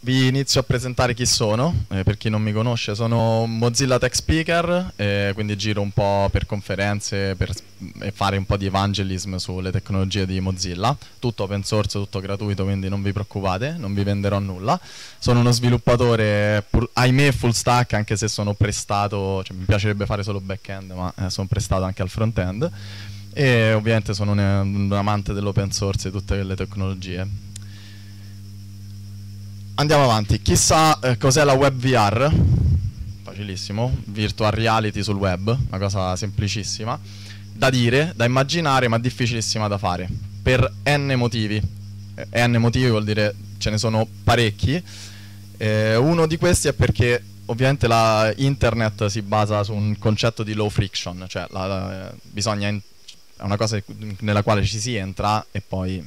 Vi inizio a presentare chi sono, eh, per chi non mi conosce, sono Mozilla Tech Speaker, eh, quindi giro un po' per conferenze per, mm, e fare un po' di evangelism sulle tecnologie di Mozilla, tutto open source, tutto gratuito, quindi non vi preoccupate, non vi venderò nulla. Sono uno sviluppatore, pur, ahimè, full stack, anche se sono prestato, cioè, mi piacerebbe fare solo back-end, ma eh, sono prestato anche al front-end. E ovviamente sono un, un amante dell'open source e tutte le tecnologie. Andiamo avanti. Chissà eh, cos'è la web VR? Facilissimo, virtual reality sul web, una cosa semplicissima da dire, da immaginare, ma difficilissima da fare per n motivi. Eh, n motivi vuol dire ce ne sono parecchi. Eh, uno di questi è perché ovviamente la internet si basa su un concetto di low friction, cioè la, la, eh, bisogna in, è una cosa nella quale ci si entra e poi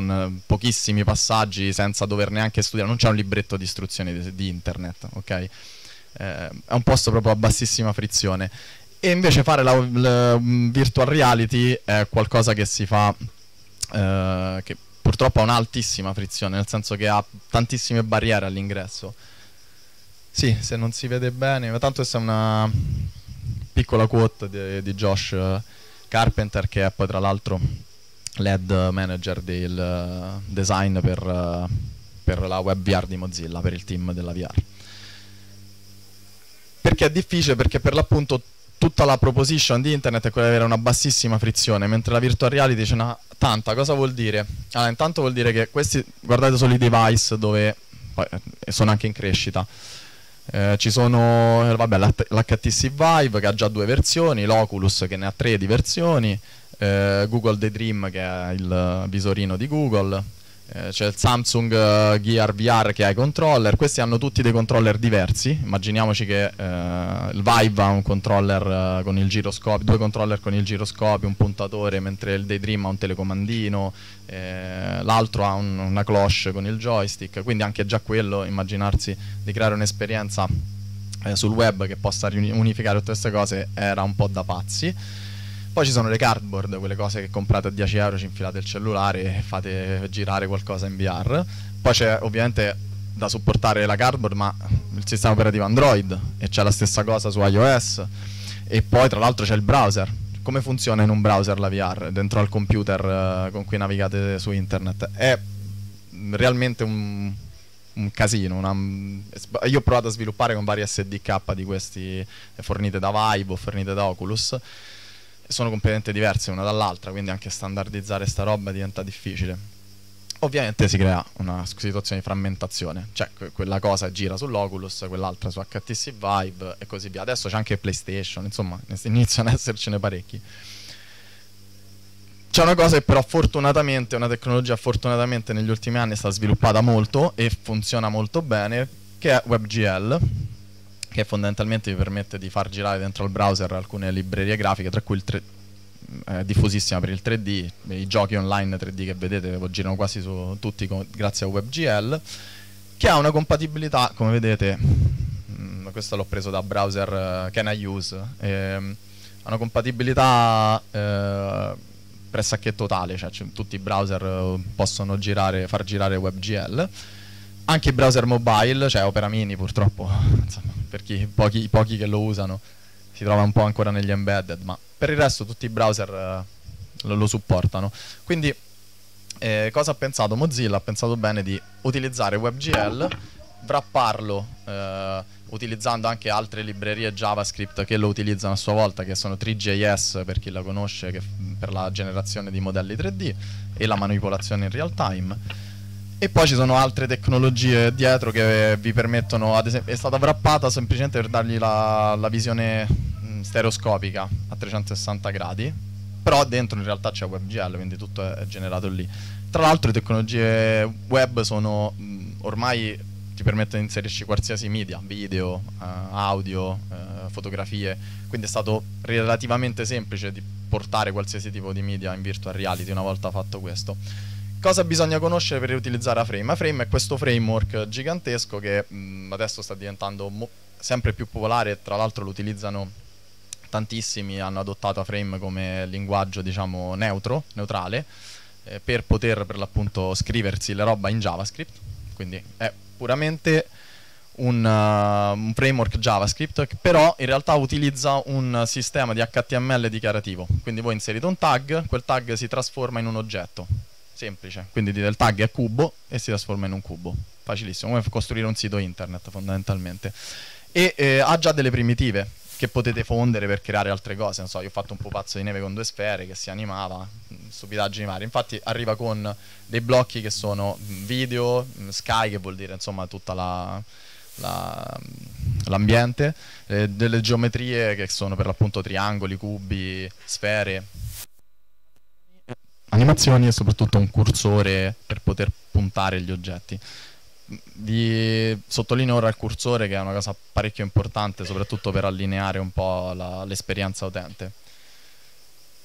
con eh, pochissimi passaggi senza dover neanche studiare, non c'è un libretto di istruzioni di, di internet, ok? Eh, è un posto proprio a bassissima frizione. E invece fare la, la mm, virtual reality è qualcosa che si fa, eh, che purtroppo ha un'altissima frizione, nel senso che ha tantissime barriere all'ingresso. Sì, se non si vede bene, ma tanto questa è una piccola quote di, di Josh eh, Carpenter che è poi tra l'altro l'head manager del eh, design per, eh, per la web VR di Mozilla, per il team della VR. Perché è difficile? Perché per l'appunto tutta la proposition di internet è quella di avere una bassissima frizione, mentre la virtual reality ce n'ha tanta. Cosa vuol dire? Allora, intanto vuol dire che questi, guardate solo i device dove eh, sono anche in crescita. Eh, ci sono vabbè, l'HTC Vive che ha già due versioni, l'Oculus che ne ha tre di versioni, eh, Google The Dream che è il visorino di Google, eh, c'è il Samsung eh, Gear VR che ha i controller, questi hanno tutti dei controller diversi, immaginiamoci che eh, il Vive ha un controller con il giroscopio, due controller con il giroscopio, un puntatore, mentre il Daydream ha un telecomandino, l'altro ha un, una cloche con il joystick, quindi anche già quello immaginarsi di creare un'esperienza sul web che possa unificare tutte queste cose era un po' da pazzi. Poi ci sono le cardboard, quelle cose che comprate a 10 euro, ci infilate il cellulare e fate girare qualcosa in VR. Poi c'è ovviamente da supportare la cardboard, ma il sistema operativo Android e c'è la stessa cosa su iOS. E poi tra l'altro c'è il browser. Come funziona in un browser la VR dentro al computer eh, con cui navigate su internet? È realmente un, un casino. Una, io ho provato a sviluppare con vari SDK di questi eh, fornite da Vibe o fornite da Oculus sono completamente diverse una dall'altra, quindi anche standardizzare sta roba diventa difficile. Ovviamente si crea una situazione di frammentazione, cioè quella cosa gira sull'Oculus, quell'altra su HTC Vive e così via. Adesso c'è anche PlayStation, insomma, iniziano ad essercene parecchi. C'è una cosa che però fortunatamente, una tecnologia fortunatamente negli ultimi anni è sviluppata molto e funziona molto bene, che è WebGL, che fondamentalmente vi permette di far girare dentro al browser alcune librerie grafiche, tra cui il 3, eh, diffusissima per il 3D, i giochi online 3D che vedete girano quasi su tutti con, grazie a WebGL, che ha una compatibilità, come vedete, mh, mm, questo l'ho preso da browser uh, Can I Use, ehm, ha una compatibilità eh, pressacché totale, cioè tutti i browser eh, possono girare, far girare WebGL, anche i browser mobile, cioè Opera Mini purtroppo, insomma, per chi, pochi, i pochi che lo usano, si trova un po' ancora negli embedded, ma per il resto tutti i browser eh, lo, lo, supportano. Quindi eh, cosa ha pensato? Mozilla ha pensato bene di utilizzare WebGL, wrapparlo eh, utilizzando anche altre librerie JavaScript che lo utilizzano a sua volta, che sono 3JS per chi la conosce, per la generazione di modelli 3D e la manipolazione in real time e poi ci sono altre tecnologie dietro che vi permettono, ad esempio, è stata wrappata semplicemente per dargli la, la visione mm, stereoscopica a 360 gradi, però dentro in realtà c'è WebGL, quindi tutto è generato lì. Tra l'altro le tecnologie web sono mm, ormai ti permettono di inserirci qualsiasi media, video, eh, audio, eh, fotografie, quindi è stato relativamente semplice di portare qualsiasi tipo di media in virtual reality una volta fatto questo cosa bisogna conoscere per utilizzare Aframe? Aframe è questo framework gigantesco che mh, mm, adesso sta diventando sempre più popolare, tra l'altro lo utilizzano tantissimi, hanno adottato Aframe come linguaggio diciamo neutro, neutrale, eh, per poter per l'appunto scriversi la roba in JavaScript, quindi è puramente un, uh, un, framework JavaScript, che però in realtà utilizza un sistema di HTML dichiarativo. Quindi voi inserite un tag, quel tag si trasforma in un oggetto semplice, quindi dite il tag è cubo e si trasforma in un cubo, facilissimo, come costruire un sito internet fondamentalmente. E eh, ha già delle primitive che potete fondere per creare altre cose, non so, io ho fatto un pupazzo di neve con due sfere che si animava, mm, stupidaggini varie, infatti arriva con dei blocchi che sono mm, video, mm, sky che vuol dire insomma tutta la l'ambiente, eh, delle geometrie che sono per l'appunto triangoli, cubi, sfere, animazioni e soprattutto un cursore per poter puntare gli oggetti. Vi sottolineo ora il cursore che è una cosa parecchio importante soprattutto per allineare un po' la, l'esperienza utente.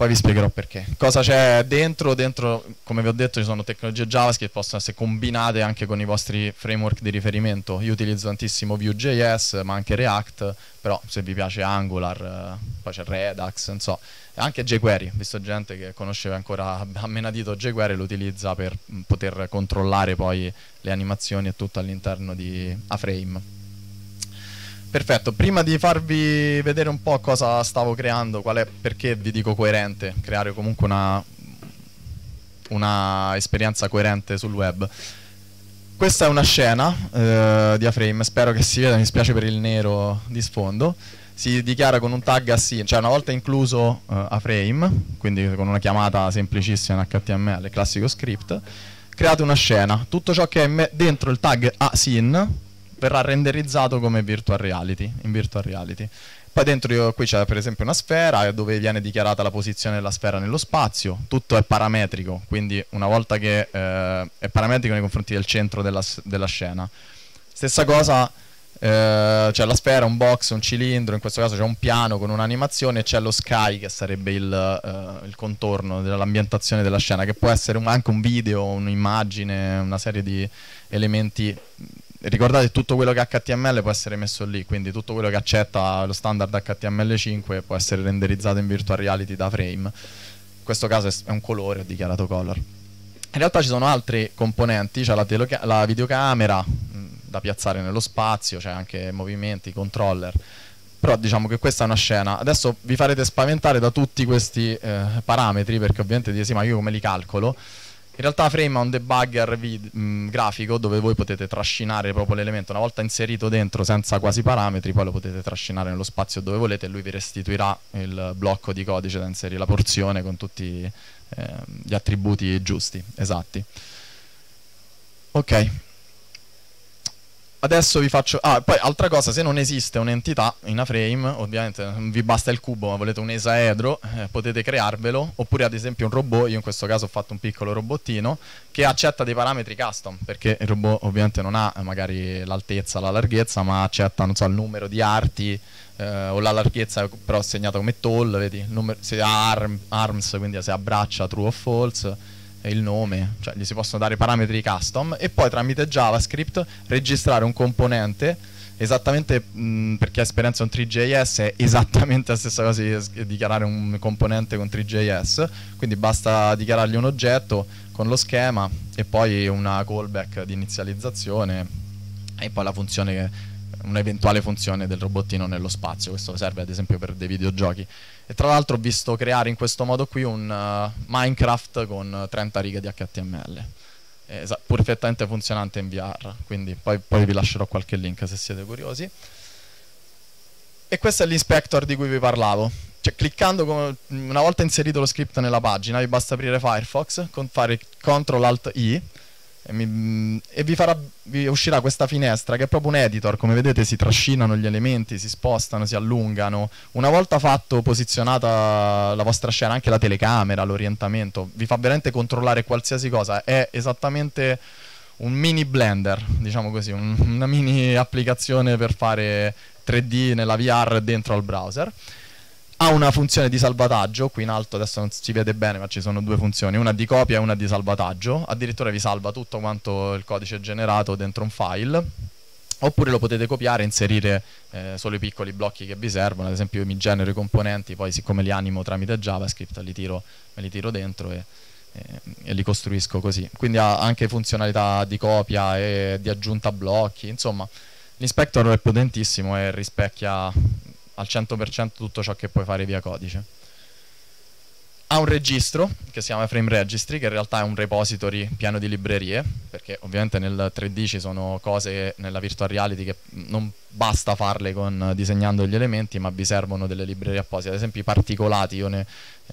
Poi vi spiegherò perché. Cosa c'è dentro? Dentro, come vi ho detto, ci sono tecnologie JavaScript che possono essere combinate anche con i vostri framework di riferimento. Io utilizzo tantissimo Vue.js, ma anche React, però se vi piace Angular, eh, poi c'è Redux, non so. Anche jQuery, visto gente che conosceva ancora a menadito jQuery, lo utilizza per mm, poter controllare poi le animazioni e tutto all'interno di A-Frame. Perfetto, prima di farvi vedere un po' cosa stavo creando, è, perché vi dico coerente, creare comunque una, una esperienza coerente sul web. Questa è una scena eh, di A-Frame, spero che si veda, mi spiace per il nero di sfondo. Si dichiara con un tag assi, cioè una volta incluso eh, A-Frame, quindi con una chiamata semplicissima in HTML, classico script, create una scena. Tutto ciò che è dentro il tag asin verrà renderizzato come virtual reality, in virtual reality. Poi dentro io, qui c'è per esempio una sfera dove viene dichiarata la posizione della sfera nello spazio, tutto è parametrico, quindi una volta che eh, è parametrico nei confronti del centro della, della scena. Stessa cosa, eh, c'è la sfera, un box, un cilindro, in questo caso c'è un piano con un'animazione e c'è lo sky che sarebbe il, eh, il contorno dell'ambientazione della scena, che può essere un, anche un video, un'immagine, una serie di elementi ricordate tutto quello che HTML può essere messo lì, quindi tutto quello che accetta lo standard HTML5 può essere renderizzato in virtual reality da frame. In questo caso è un colore, ho dichiarato color. In realtà ci sono altri componenti, cioè la, la videocamera mh, mm, da piazzare nello spazio, c'è cioè anche movimenti, controller. Però diciamo che questa è una scena. Adesso vi farete spaventare da tutti questi eh, parametri, perché ovviamente dite sì, ma io come li calcolo? In realtà Frame ha un debugger vid- mh, mm, grafico dove voi potete trascinare proprio l'elemento una volta inserito dentro senza quasi parametri, poi lo potete trascinare nello spazio dove volete e lui vi restituirà il blocco di codice da inserire, la porzione con tutti eh, gli attributi giusti, esatti. Ok. Adesso vi faccio... Ah, poi altra cosa, se non esiste un'entità in a frame, ovviamente non mm, vi basta il cubo, ma volete un esaedro, eh, potete crearvelo, oppure ad esempio un robot, io in questo caso ho fatto un piccolo robottino, che accetta dei parametri custom, perché il robot ovviamente non ha eh, magari l'altezza, la larghezza, ma accetta, so, il numero di arti, eh, o la larghezza però segnata come tall, vedi, numero, se ha arm, arms, quindi se ha braccia, true o false, e il nome, cioè gli si possono dare parametri custom e poi tramite JavaScript registrare un componente esattamente mh, perché esperienza con 3JS è esattamente la stessa cosa di dichiarare un componente con 3JS, quindi basta dichiarargli un oggetto con lo schema e poi una callback di inizializzazione e poi la funzione un'eventuale funzione del robottino nello spazio, questo serve ad esempio per dei videogiochi. E tra l'altro ho visto creare in questo modo qui un uh, Minecraft con 30 righe di HTML. Esa perfettamente funzionante in VR, quindi poi, poi vi lascerò qualche link se siete curiosi. E questo è l'inspector di cui vi parlavo. Cioè, cliccando, come, una volta inserito lo script nella pagina, vi basta aprire Firefox, con fare CTRL-ALT-I e, mi, e vi, farà, vi uscirà questa finestra che è proprio un editor, come vedete si trascinano gli elementi, si spostano, si allungano. Una volta fatto, posizionata la vostra scena, anche la telecamera, l'orientamento, vi fa veramente controllare qualsiasi cosa. È esattamente un mini blender, diciamo così, un, una mini applicazione per fare 3D nella VR dentro al browser ha una funzione di salvataggio, qui in alto adesso non si vede bene ma ci sono due funzioni, una di copia e una di salvataggio, addirittura vi salva tutto quanto il codice generato dentro un file, oppure lo potete copiare e inserire eh, solo i piccoli blocchi che vi servono, ad esempio io mi genero i componenti, poi siccome li animo tramite JavaScript li tiro, me li tiro dentro e, e, eh, e li costruisco così, quindi ha anche funzionalità di copia e di aggiunta blocchi, insomma l'inspector è potentissimo e rispecchia al 100% tutto ciò che puoi fare via codice. Ha un registro che si chiama Frame Registry, che in realtà è un repository pieno di librerie, perché ovviamente nel 3D ci sono cose nella virtual reality che non basta farle con, eh, disegnando gli elementi, ma vi servono delle librerie apposite. Ad esempio i particolati, io ne,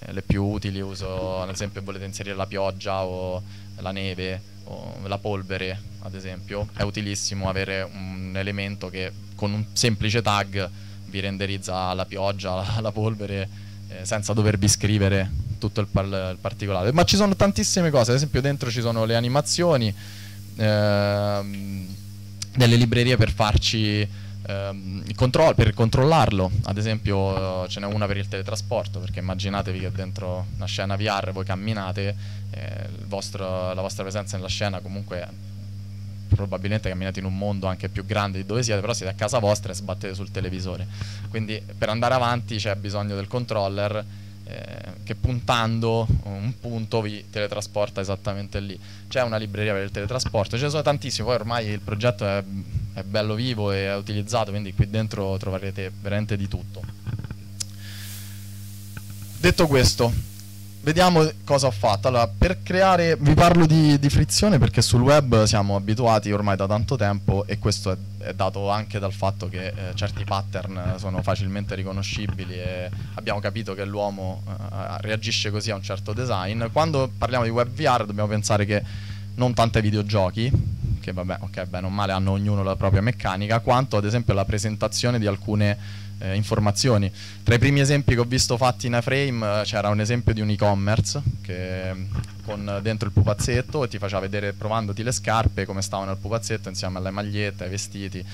eh, le più utili uso, ad esempio volete inserire la pioggia o la neve o la polvere, ad esempio. È utilissimo avere un elemento che con un semplice tag vi renderizza la pioggia, la, la polvere, eh, senza dovervi scrivere tutto il, par il, particolare. Ma ci sono tantissime cose, ad esempio dentro ci sono le animazioni, ehm, delle librerie per farci ehm, control per controllarlo, ad esempio eh, ce n'è una per il teletrasporto, perché immaginatevi che dentro una scena VR voi camminate, eh, vostro, la vostra presenza nella scena comunque probabilmente camminate in un mondo anche più grande di dove siete, però siete a casa vostra e sbattete sul televisore. Quindi per andare avanti c'è bisogno del controller eh, che puntando un punto vi teletrasporta esattamente lì. C'è una libreria per il teletrasporto, ce ne sono tantissime, poi ormai il progetto è, è bello vivo e è utilizzato, quindi qui dentro troverete veramente di tutto. Detto questo, Vediamo cosa ho fatto. Allora, per creare, vi parlo di, di, frizione perché sul web siamo abituati ormai da tanto tempo e questo è, è dato anche dal fatto che eh, certi pattern sono facilmente riconoscibili e abbiamo capito che l'uomo eh, reagisce così a un certo design. Quando parliamo di web VR dobbiamo pensare che non tanto ai videogiochi, che vabbè, ok, bene o male hanno ognuno la propria meccanica, quanto ad esempio alla presentazione di alcune eh, informazioni. Tra i primi esempi che ho visto fatti in A-Frame eh, c'era un esempio di un e-commerce che mm, con eh, dentro il pupazzetto ti faceva vedere provandoti le scarpe come stavano al pupazzetto insieme alle magliette, ai vestiti.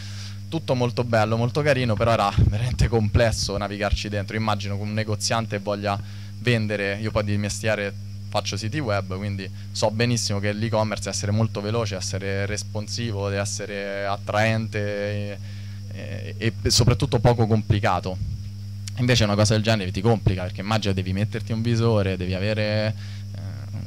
Tutto molto bello, molto carino, però era veramente complesso navigarci dentro. Immagino che un negoziante voglia vendere, io poi di mestiere faccio siti web, quindi so benissimo che l'e-commerce deve essere molto veloce, essere responsivo, deve essere attraente eh, eh, e soprattutto poco complicato. Invece una cosa del genere ti complica perché immagina devi metterti un visore, devi avere eh,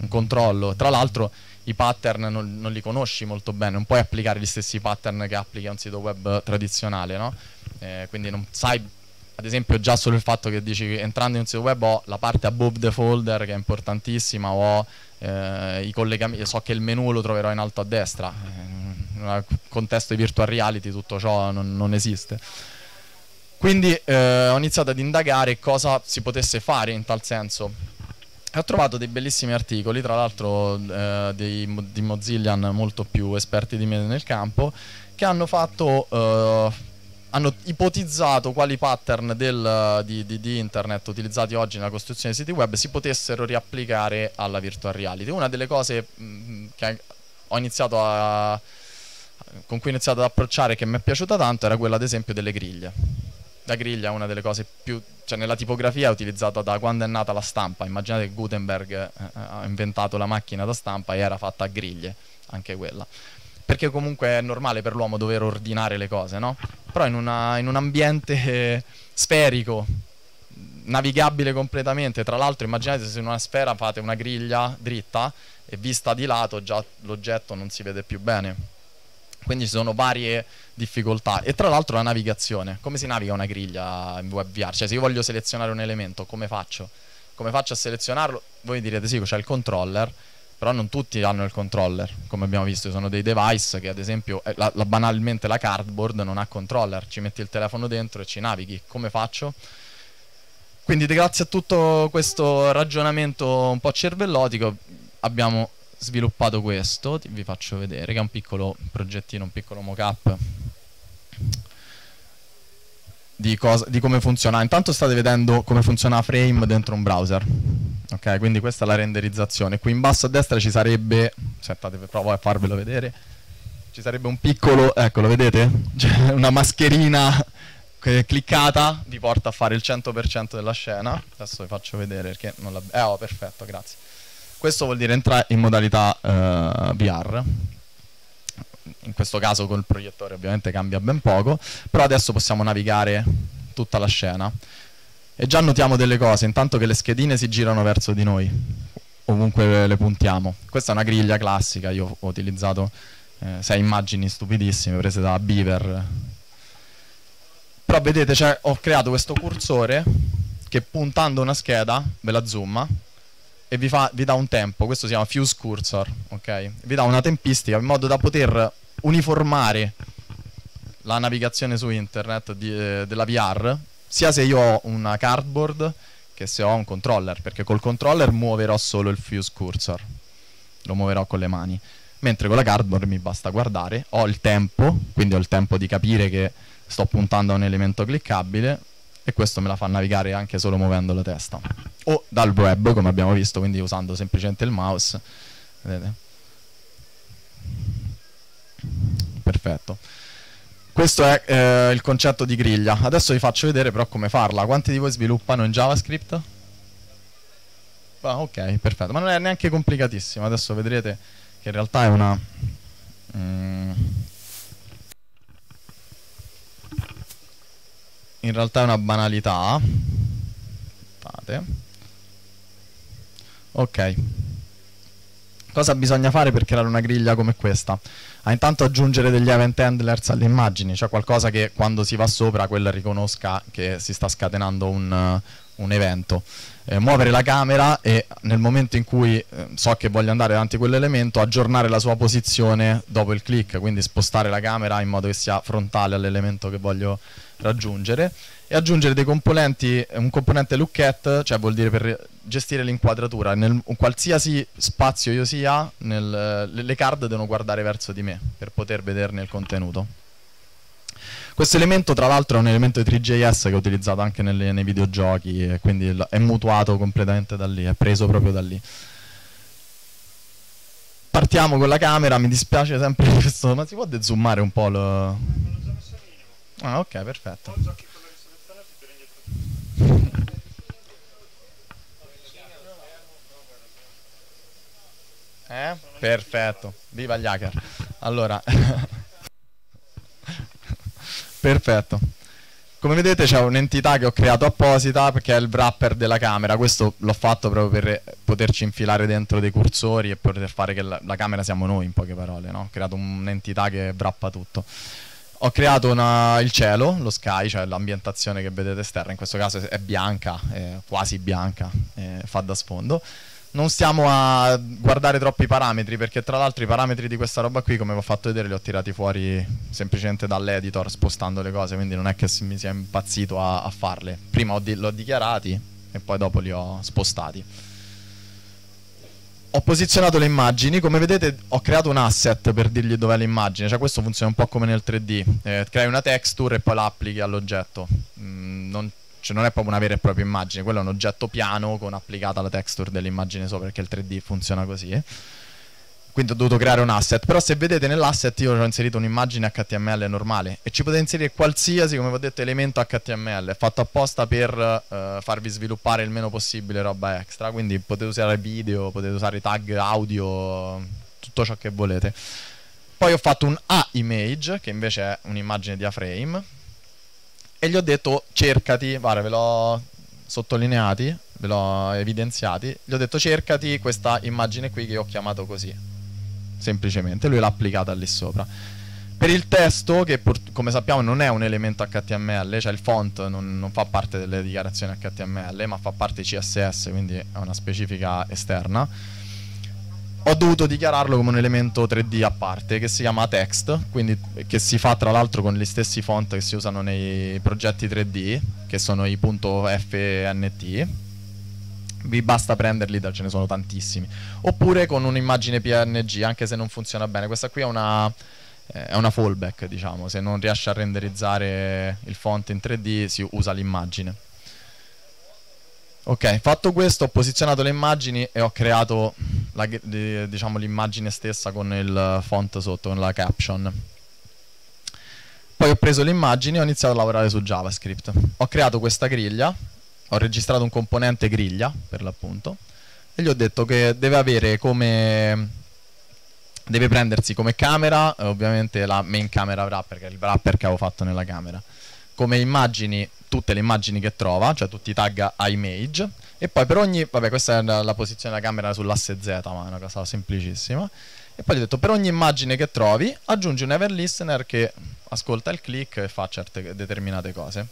un controllo. Tra l'altro i pattern non, non, li conosci molto bene, non puoi applicare gli stessi pattern che applichi a un sito web tradizionale, no? eh, quindi non sai, ad esempio, già solo il fatto che dici entrando in un sito web ho la parte above the folder che è importantissima, ho eh, i collegamenti, so che il menu lo troverò in alto a destra. Eh, in un contesto di virtual reality tutto ciò non, non esiste. Quindi eh, ho iniziato ad indagare cosa si potesse fare in tal senso. ho trovato dei bellissimi articoli, tra l'altro eh, dei, di Mozillian molto più esperti di me nel campo, che hanno fatto eh, hanno ipotizzato quali pattern del, di, di, di, internet utilizzati oggi nella costruzione di siti web si potessero riapplicare alla virtual reality. Una delle cose mh, mm, che ho iniziato a con cui ho iniziato ad approcciare che mi è piaciuta tanto era quella ad esempio delle griglie. La griglia è una delle cose più, cioè nella tipografia è utilizzata da quando è nata la stampa, immaginate che Gutenberg eh, ha inventato la macchina da stampa e era fatta a griglie, anche quella. Perché comunque è normale per l'uomo dover ordinare le cose, no? Però in, una, in un ambiente eh, sferico, navigabile completamente, tra l'altro immaginate se in una sfera fate una griglia dritta e vista di lato già l'oggetto non si vede più bene quindi ci sono varie difficoltà. E tra l'altro la navigazione. Come si naviga una griglia in WebVR? Cioè, se io voglio selezionare un elemento, come faccio? Come faccio a selezionarlo? Voi direte sì, c'è il controller, però non tutti hanno il controller. Come abbiamo visto, ci sono dei device che, ad esempio, eh, la, la, banalmente la cardboard non ha controller. Ci metti il telefono dentro e ci navighi. Come faccio? Quindi grazie a tutto questo ragionamento un po' cervellotico abbiamo sviluppato questo, vi faccio vedere, che è un piccolo progettino, un piccolo mock-up di, cosa, di come funziona. Intanto state vedendo come funziona Frame dentro un browser. Ok, quindi questa è la renderizzazione. Qui in basso a destra ci sarebbe, aspettate, provo a farvelo vedere, ci sarebbe un piccolo, ecco, lo vedete? C'è una mascherina cliccata vi porta a fare il 100% della scena. Adesso vi faccio vedere perché non la... Eh, oh, perfetto, grazie. Questo vuol dire entrare in modalità eh, VR. In questo caso col proiettore ovviamente cambia ben poco, però adesso possiamo navigare tutta la scena. E già notiamo delle cose, intanto che le schedine si girano verso di noi, ovunque le puntiamo. Questa è una griglia classica, io ho utilizzato eh, sei immagini stupidissime prese da Beaver. Però vedete, cioè, ho creato questo cursore che puntando una scheda ve la zooma e vi, fa, vi dà un tempo, questo si chiama fuse cursor, ok? Vi dà una tempistica in modo da poter uniformare la navigazione su internet di, eh, della VR, sia se io ho una cardboard che se ho un controller, perché col controller muoverò solo il fuse cursor, lo muoverò con le mani, mentre con la cardboard mi basta guardare, ho il tempo, quindi ho il tempo di capire che sto puntando a un elemento cliccabile, e questo me la fa navigare anche solo muovendo la testa o dal web come abbiamo visto quindi usando semplicemente il mouse vedete perfetto questo è eh, il concetto di griglia adesso vi faccio vedere però come farla quanti di voi sviluppano in javascript? Ah, ok perfetto ma non è neanche complicatissimo adesso vedrete che in realtà è una mm, in realtà è una banalità Aspettate. ok cosa bisogna fare per creare una griglia come questa? Ah, intanto aggiungere degli event handlers alle immagini, cioè qualcosa che quando si va sopra quella riconosca che si sta scatenando un, eh, un evento. Eh, muovere la camera e nel momento in cui eh, so che voglio andare avanti quell'elemento, aggiornare la sua posizione dopo il click, quindi spostare la camera in modo che sia frontale all'elemento che voglio raggiungere e aggiungere dei componenti, un componente looket, cioè vuol dire per gestire l'inquadratura, nel qualsiasi spazio io sia, nel, le card devono guardare verso di me per poter vederne il contenuto. Questo elemento tra l'altro è un elemento di 3JS che ho utilizzato anche nelle, nei videogiochi e quindi è mutuato completamente da lì, è preso proprio da lì partiamo con la camera, mi dispiace sempre questo, ma si può dezoomare un po' lo... Ah, ok, perfetto. Eh? Perfetto, viva gli hacker. Allora, perfetto. Come vedete c'è un'entità che ho creato apposita perché è il wrapper della camera. Questo l'ho fatto proprio per poterci infilare dentro dei cursori e poter fare che la, la camera siamo noi in poche parole. No? Ho creato un'entità che wrappa tutto. Ho creato una, il cielo, lo sky, cioè l'ambientazione che vedete esterna, in questo caso è bianca, è quasi bianca, fa da sfondo non stiamo a guardare troppi parametri perché tra l'altro i parametri di questa roba qui come vi ho fatto vedere li ho tirati fuori semplicemente dall'editor spostando le cose quindi non è che mi sia impazzito a, a farle prima ho di, l'ho dichiarati e poi dopo li ho spostati ho posizionato le immagini, come vedete ho creato un asset per dirgli dov'è l'immagine, cioè questo funziona un po' come nel 3D, eh, crei una texture e poi la applichi all'oggetto, mm, non, cioè non è proprio una vera e propria immagine, quello è un oggetto piano con applicata la texture dell'immagine sopra perché il 3D funziona così. Eh quindi ho dovuto creare un asset. Però se vedete nell'asset io ho inserito un'immagine HTML normale e ci potete inserire qualsiasi, come ho detto, elemento HTML, fatto apposta per uh, farvi sviluppare il meno possibile roba extra, quindi potete usare video, potete usare tag audio, tutto ciò che volete. Poi ho fatto un A-image, che invece è un'immagine di A-frame, e gli ho detto cercati, guarda ve l'ho sottolineati, ve l'ho evidenziati, gli ho detto cercati questa immagine qui che ho chiamato così semplicemente, lui l'ha applicata lì sopra. Per il testo, che come sappiamo non è un elemento HTML, cioè il font non, non, fa parte delle dichiarazioni HTML, ma fa parte CSS, quindi è una specifica esterna, ho dovuto dichiararlo come un elemento 3D a parte, che si chiama text, quindi che si fa tra l'altro con gli stessi font che si usano nei progetti 3D, che sono i .fnt, vi basta prenderli, ce ne sono tantissimi. Oppure con un'immagine PNG, anche se non funziona bene. Questa qui è una, eh, è una fallback, diciamo, se non riesce a renderizzare il font in 3D si usa l'immagine. Ok, fatto questo ho posizionato le immagini e ho creato diciamo, l'immagine diciamo, stessa con il font sotto, con la caption. Poi ho preso le immagini e ho iniziato a lavorare su JavaScript. Ho creato questa griglia ho registrato un componente griglia, per l'appunto, e gli ho detto che deve avere come deve prendersi come camera, ovviamente la main camera wrapper, che è il wrapper che avevo fatto nella camera, come immagini, tutte le immagini che trova, cioè tutti i tag a image, e poi per ogni, vabbè questa è la posizione della camera sull'asse Z, ma è una cosa semplicissima, e poi gli ho detto per ogni immagine che trovi aggiungi un ever listener che ascolta il click e fa certe determinate cose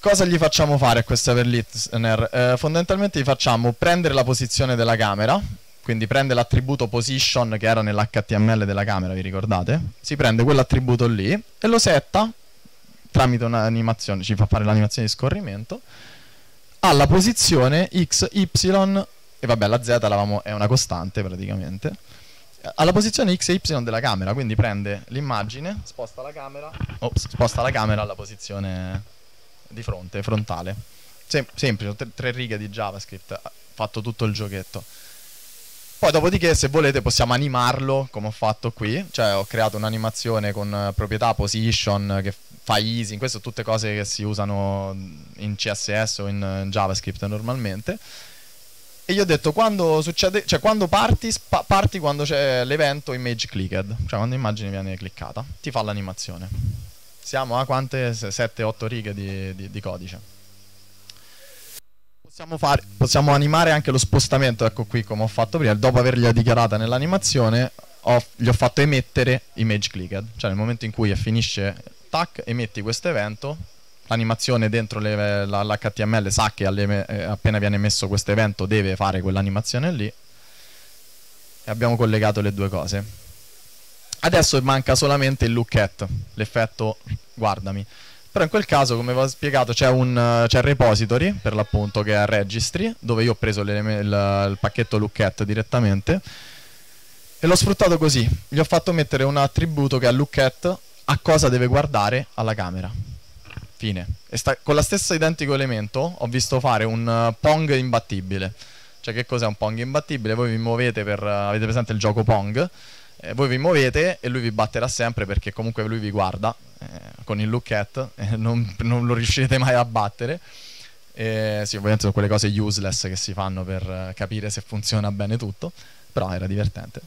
cosa gli facciamo fare a questo Everlistener? Eh, fondamentalmente gli facciamo prendere la posizione della camera, quindi prende l'attributo position che era nell'HTML della camera, vi ricordate? Si prende quell'attributo lì e lo setta tramite un'animazione, ci fa fare l'animazione di scorrimento, alla posizione x, y, e vabbè la z è una costante praticamente, alla posizione x e y della camera, quindi prende l'immagine, sposta la camera, oh, sposta la camera alla posizione di fronte, frontale. Sem- semplice, tre, tre righe di JavaScript, fatto tutto il giochetto. Poi dopodiché se volete possiamo animarlo come ho fatto qui, cioè ho creato un'animazione con eh, proprietà position che fa easing, queste sono tutte cose che si usano in CSS o in JavaScript normalmente. E gli ho detto quando succede, cioè quando parti, spa- parti quando c'è l'evento image clicked, cioè quando l'immagine viene cliccata, ti fa l'animazione siamo a quante 7-8 righe di, di, di codice. Possiamo, fare, possiamo, animare anche lo spostamento, ecco qui come ho fatto prima, dopo avergliela dichiarata nell'animazione ho, gli ho fatto emettere image clicked, cioè nel momento in cui finisce tac, emetti questo evento, l'animazione dentro l'HTML la, sa che alle, eh, appena viene emesso questo evento deve fare quell'animazione lì e abbiamo collegato le due cose. Adesso manca solamente il look at, l'effetto guardami. Però in quel caso, come vi ho spiegato, c'è un c'è repository, per l'appunto, che è registry, dove io ho preso il, il pacchetto at direttamente e l'ho sfruttato così. Gli ho fatto mettere un attributo che è at a cosa deve guardare alla camera. Fine. Sta, con lo stesso identico elemento ho visto fare un eh, Pong imbattibile. Cioè che cos'è un Pong imbattibile? Voi vi muovete per... Eh, avete presente il gioco Pong? eh, voi vi muovete e lui vi batterà sempre perché comunque lui vi guarda eh, con il lookette, eh, non, non, lo riuscirete mai a battere. E, eh, sì, ovviamente sono quelle cose useless che si fanno per eh, capire se funziona bene tutto, però era divertente.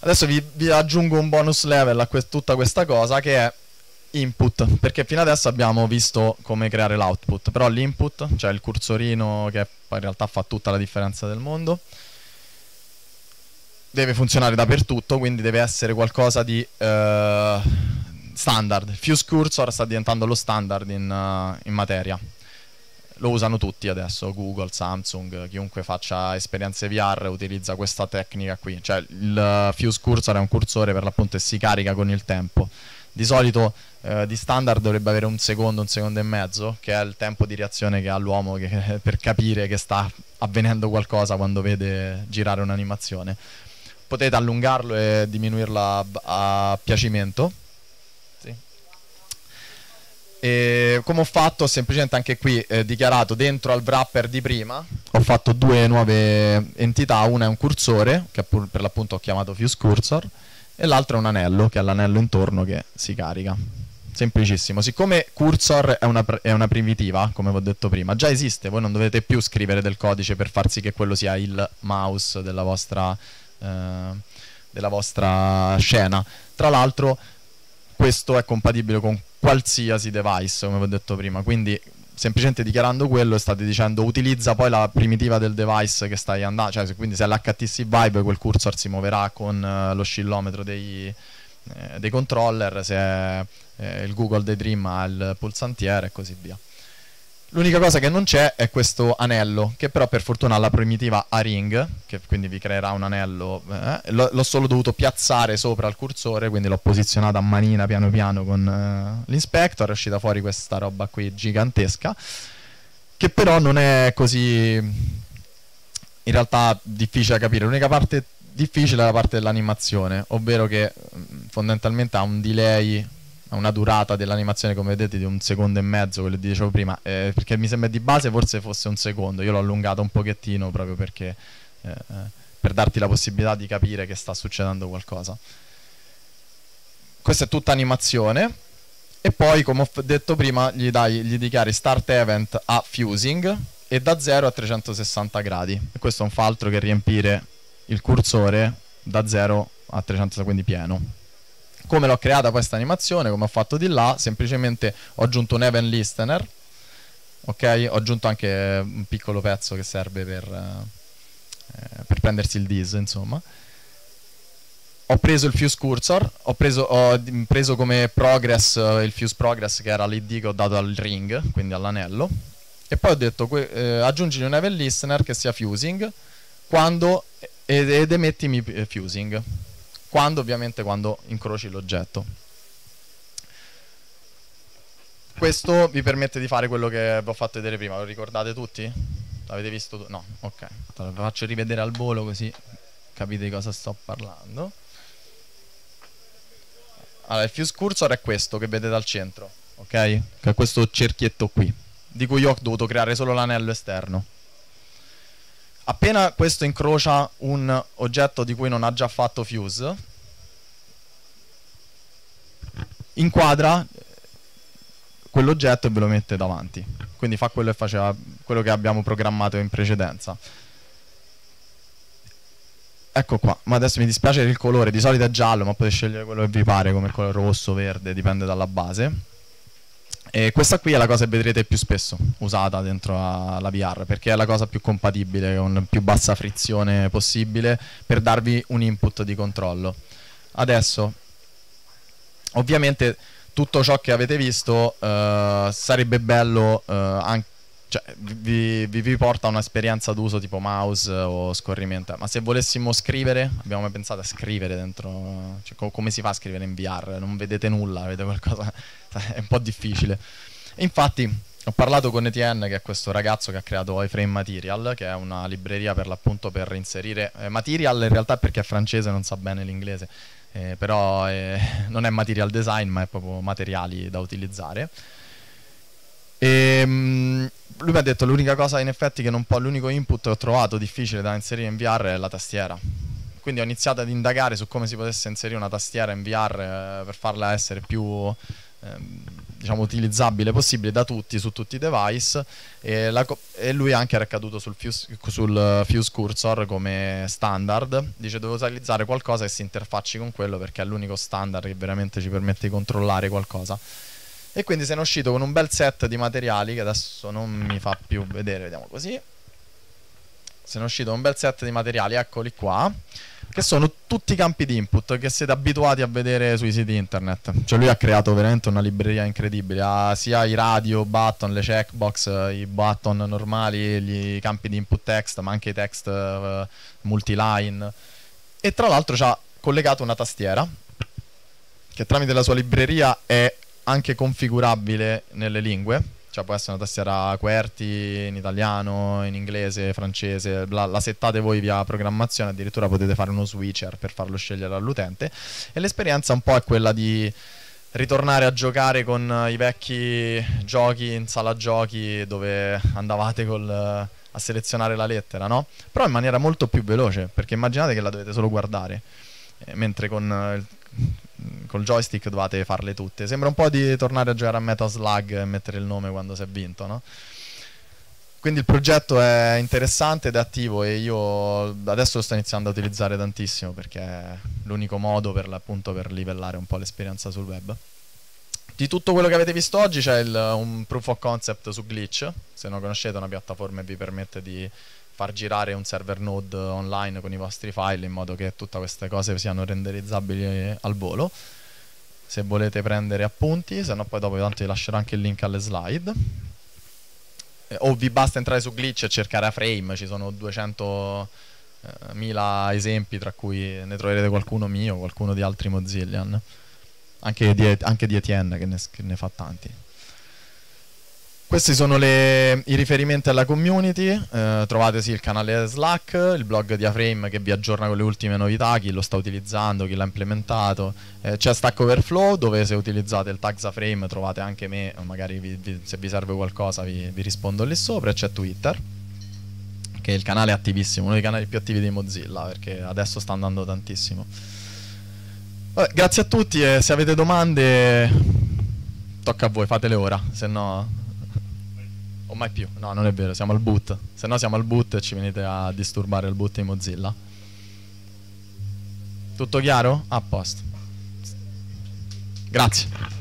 Adesso vi, vi aggiungo un bonus level a que tutta questa cosa che è input, perché fino adesso abbiamo visto come creare l'output, però l'input, cioè il cursorino che in realtà fa tutta la differenza del mondo, deve funzionare dappertutto, quindi deve essere qualcosa di eh, standard. Fuse Cursor sta diventando lo standard in, uh, in, materia. Lo usano tutti adesso, Google, Samsung, chiunque faccia esperienze VR utilizza questa tecnica qui. Cioè il eh, Fuse Cursor è un cursore per l'appunto e si carica con il tempo. Di solito eh, di standard dovrebbe avere un secondo, un secondo e mezzo, che è il tempo di reazione che ha l'uomo per capire che sta avvenendo qualcosa quando vede girare un'animazione potete allungarlo e diminuirla a, piacimento. Sì. E come ho fatto, ho semplicemente anche qui eh, dichiarato dentro al wrapper di prima, ho fatto due nuove entità, una è un cursore, che per l'appunto ho chiamato fuse cursor, e l'altro è un anello, che è l'anello intorno che si carica. Semplicissimo, siccome cursor è una, è una primitiva, come vi ho detto prima, già esiste, voi non dovete più scrivere del codice per far sì che quello sia il mouse della vostra eh, della vostra scena. Tra l'altro questo è compatibile con qualsiasi device, come vi ho detto prima, quindi semplicemente dichiarando quello state dicendo utilizza poi la primitiva del device che stai andando, cioè quindi se è l'HTC Vibe quel cursor si muoverà con uh, eh, l'oscillometro dei, eh, dei, controller, se è eh, il Google Daydream ha il pulsantiere e così via. L'unica cosa che non c'è è questo anello, che però per fortuna ha la primitiva A-ring, che quindi vi creerà un anello. Eh, l'ho solo dovuto piazzare sopra il cursore, quindi l'ho posizionata a manina piano piano con eh, l'inspector, è uscita fuori questa roba qui gigantesca, che però non è così in realtà difficile da capire. L'unica parte difficile è la parte dell'animazione, ovvero che mm, fondamentalmente ha un delay ha una durata dell'animazione, come vedete, di un secondo e mezzo, quello che dicevo prima, eh, perché mi sembra di base forse fosse un secondo, io l'ho allungato un pochettino proprio perché eh, eh per darti la possibilità di capire che sta succedendo qualcosa. Questa è tutta animazione e poi, come ho detto prima, gli, dai, gli dichiari start event a fusing e da 0 a 360 gradi. E questo non fa altro che riempire il cursore da 0 a 360, quindi pieno. Come l'ho creata questa animazione, come ho fatto di là, semplicemente ho aggiunto un event listener, ok? Ho aggiunto anche un piccolo pezzo che serve per, eh, per prendersi il dis, insomma. Ho preso il fuse cursor, ho preso, ho preso come progress eh, il fuse progress che era l'id che ho dato al ring, quindi all'anello, e poi ho detto eh, aggiungili un event listener che sia fusing quando eh, ed, ed emettimi eh, fusing quando ovviamente quando incroci l'oggetto. Questo vi permette di fare quello che vi ho fatto vedere prima, lo ricordate tutti? L'avete visto? No, ok, lo faccio rivedere al volo così capite di cosa sto parlando. Allora, il fuse cursor è questo che vedete al centro, ok? Che è questo cerchietto qui, di cui io ho dovuto creare solo l'anello esterno. Appena questo incrocia un oggetto di cui non ha già fatto fuse, inquadra quell'oggetto e ve lo mette davanti. Quindi fa quello, quello che abbiamo programmato in precedenza. Ecco qua, ma adesso mi dispiace il colore, di solito è giallo, ma potete scegliere quello che vi pare, come il colore rosso, verde, dipende dalla base. E questa qui è la cosa che vedrete più spesso usata dentro alla VR perché è la cosa più compatibile con più bassa frizione possibile per darvi un input di controllo. Adesso, ovviamente tutto ciò che avete visto eh, sarebbe bello eh, anche cioè, vi, vi, vi porta un'esperienza d'uso tipo mouse o scorrimento. Ma se volessimo scrivere, abbiamo mai pensato a scrivere dentro? Cioè, co come si fa a scrivere in VR? Non vedete nulla, vedete qualcosa. Cioè, è un po' difficile. Infatti. Ho parlato con Etienne, che è questo ragazzo che ha creato iFrame Material, che è una libreria per l'appunto per inserire eh, material, in realtà perché è francese non sa bene l'inglese, eh, però eh, non è material design, ma è proprio materiali da utilizzare. E, ehm, mh, lui mi ha detto l'unica cosa in effetti che non può, l'unico input che ho trovato difficile da inserire in VR è la tastiera. Quindi ho iniziato ad indagare su come si potesse inserire una tastiera in VR eh, per farla essere più eh, diciamo utilizzabile possibile da tutti su tutti i device e, la, e lui anche era caduto sul fuse, sul fuse cursor come standard dice devo utilizzare qualcosa che si interfacci con quello perché è l'unico standard che veramente ci permette di controllare qualcosa e quindi sono uscito con un bel set di materiali che adesso non mi fa più vedere, vediamo così. Sono uscito con un bel set di materiali, eccoli qua, che sono tutti i campi di input che siete abituati a vedere sui siti internet. Cioè lui ha creato veramente una libreria incredibile, ha sia i radio, button, le checkbox, i button normali, i campi di input text, ma anche i text uh, multiline. E tra l'altro ci ha collegato una tastiera che tramite la sua libreria è anche configurabile nelle lingue, cioè può essere una tastiera QWERTY in italiano, in inglese, francese, la, la, settate voi via programmazione, addirittura potete fare uno switcher per farlo scegliere all'utente e l'esperienza un po' è quella di ritornare a giocare con i vecchi giochi in sala giochi dove andavate col a selezionare la lettera, no? Però in maniera molto più veloce, perché immaginate che la dovete solo guardare, eh, mentre con eh, il col joystick dovete farle tutte. Sembra un po' di tornare a giocare a Metal Slug e mettere il nome quando si è vinto, no? Quindi il progetto è interessante ed è attivo e io adesso lo sto iniziando a utilizzare tantissimo perché è l'unico modo per, appunto, per livellare un po' l'esperienza sul web. Di tutto quello che avete visto oggi c'è il, un proof of concept su Glitch, se non conoscete è una piattaforma che vi permette di far girare un server node online con i vostri file in modo che tutte queste cose siano renderizzabili eh, al volo se volete prendere appunti se no poi dopo tanto vi lascerò anche il link alle slide eh, o vi basta entrare su glitch e cercare a frame ci sono 200.000 eh, esempi tra cui ne troverete qualcuno mio qualcuno di altri Mozillian anche di, anche di Etienne che ne, che ne fa tanti questi sono le, i riferimenti alla community, eh, trovate sì il canale Slack, il blog di Aframe che vi aggiorna con le ultime novità, chi lo sta utilizzando, chi l'ha implementato, eh, c'è Stack Overflow dove se utilizzate il tags Aframe trovate anche me, magari vi, vi, se vi serve qualcosa vi, vi rispondo lì sopra, e c'è Twitter che è il canale attivissimo, uno dei canali più attivi di Mozilla perché adesso sta andando tantissimo. Vabbè, grazie a tutti e se avete domande tocca a voi, fatele ora, se no mai più. No, non è vero, siamo al boot. Se no siamo al boot e ci venite a disturbare il boot di Mozilla. Tutto chiaro? A posto. Grazie.